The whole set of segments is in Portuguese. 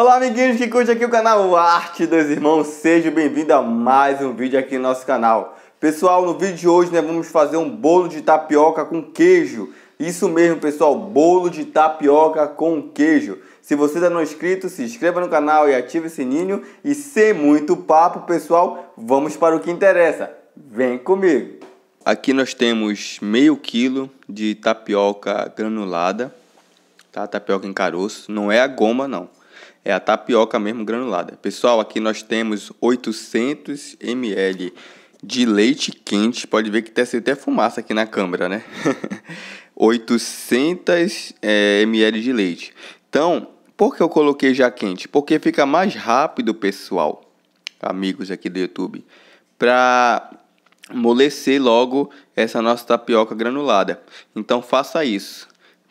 Olá, amiguinhos que curte aqui o canal Arte dos Irmãos. Seja bem-vindo a mais um vídeo aqui no nosso canal. Pessoal, no vídeo de hoje nós né, vamos fazer um bolo de tapioca com queijo. Isso mesmo, pessoal, bolo de tapioca com queijo. Se você ainda não é inscrito, se inscreva no canal e ative o sininho. E sem muito papo, pessoal, vamos para o que interessa. Vem comigo! Aqui nós temos meio quilo de tapioca granulada, tá? Tapioca em caroço, não é a goma não é a tapioca mesmo granulada. Pessoal, aqui nós temos 800 ml de leite quente. Pode ver que tem até fumaça aqui na câmera, né? 800 é, ml de leite. Então, por que eu coloquei já quente? Porque fica mais rápido, pessoal, amigos aqui do YouTube, para amolecer logo essa nossa tapioca granulada. Então, faça isso.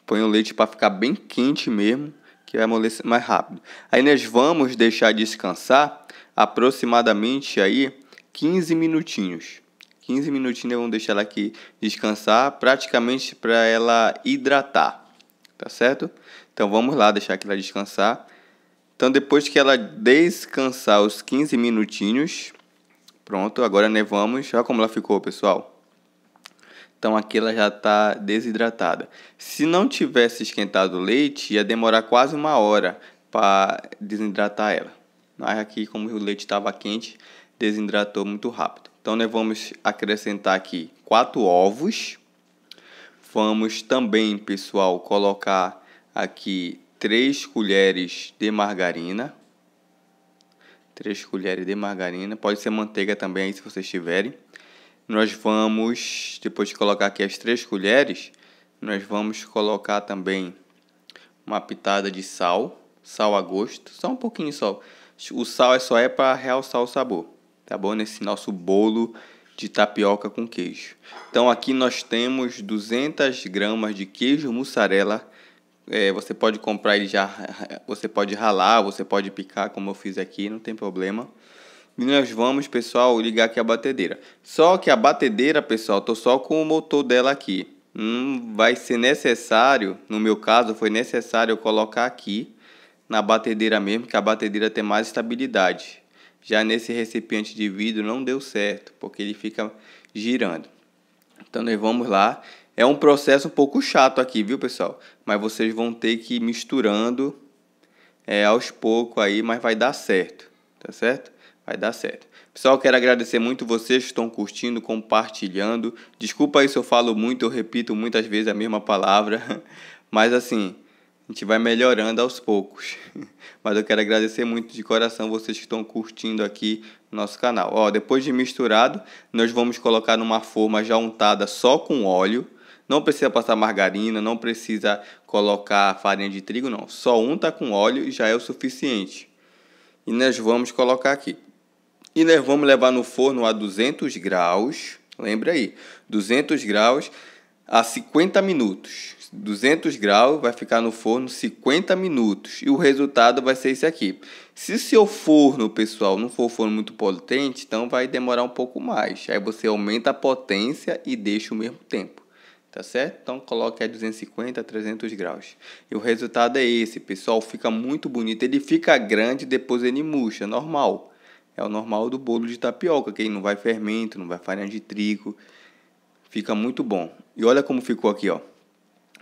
Põe o leite para ficar bem quente mesmo que vai amolecer mais rápido. Aí nós vamos deixar descansar aproximadamente aí 15 minutinhos. 15 minutinhos vamos deixar ela aqui descansar, praticamente para ela hidratar, tá certo? Então vamos lá deixar que ela descansar. Então depois que ela descansar os 15 minutinhos, pronto, agora nevamos. Olha como ela ficou, pessoal. Então aqui ela já está desidratada. Se não tivesse esquentado o leite, ia demorar quase uma hora para desidratar ela. Mas aqui, como o leite estava quente, desidratou muito rápido. Então nós vamos acrescentar aqui quatro ovos. Vamos também, pessoal, colocar aqui três colheres de margarina. Três colheres de margarina, pode ser manteiga também aí se vocês tiverem nós vamos, depois de colocar aqui as três colheres, nós vamos colocar também uma pitada de sal, sal a gosto, só um pouquinho só. O sal é só é para realçar o sabor, tá bom? Nesse nosso bolo de tapioca com queijo. Então aqui nós temos 200 gramas de queijo mussarela. É, você pode comprar ele já, você pode ralar, você pode picar como eu fiz aqui, não tem problema. E nós vamos, pessoal, ligar aqui a batedeira. Só que a batedeira, pessoal, tô só com o motor dela aqui. Hum, vai ser necessário, no meu caso, foi necessário eu colocar aqui na batedeira mesmo, que a batedeira tem mais estabilidade. Já nesse recipiente de vidro não deu certo, porque ele fica girando. Então nós vamos lá. É um processo um pouco chato aqui, viu, pessoal? Mas vocês vão ter que ir misturando é, aos poucos aí, mas vai dar certo, tá certo? vai dar certo. Pessoal, quero agradecer muito vocês que estão curtindo, compartilhando. Desculpa aí se eu falo muito, eu repito muitas vezes a mesma palavra, mas assim, a gente vai melhorando aos poucos. Mas eu quero agradecer muito de coração vocês que estão curtindo aqui nosso canal. Ó, depois de misturado, nós vamos colocar numa forma já untada só com óleo. Não precisa passar margarina, não precisa colocar farinha de trigo, não. Só unta com óleo e já é o suficiente. E nós vamos colocar aqui e nós vamos levar no forno a 200 graus, lembra aí, 200 graus a 50 minutos. 200 graus vai ficar no forno 50 minutos e o resultado vai ser esse aqui. Se seu forno, pessoal, não for forno muito potente, então vai demorar um pouco mais. Aí você aumenta a potência e deixa o mesmo tempo. Tá certo? Então coloque a 250 a 300 graus. E o resultado é esse, pessoal, fica muito bonito. Ele fica grande, depois ele murcha, normal é o normal do bolo de tapioca, que aí não vai fermento, não vai farinha de trigo. Fica muito bom. E olha como ficou aqui, ó.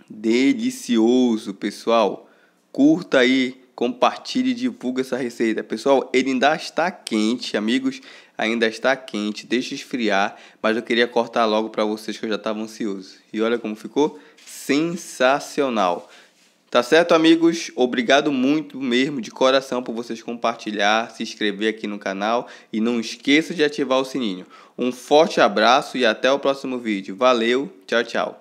Delicioso, pessoal. Curta aí, compartilhe e divulga essa receita. Pessoal, ele ainda está quente, amigos, ainda está quente. Deixa esfriar, mas eu queria cortar logo para vocês que eu já estava ansioso. E olha como ficou sensacional. Tá certo, amigos? Obrigado muito mesmo de coração por vocês compartilhar, se inscrever aqui no canal e não esqueça de ativar o sininho. Um forte abraço e até o próximo vídeo. Valeu, tchau, tchau.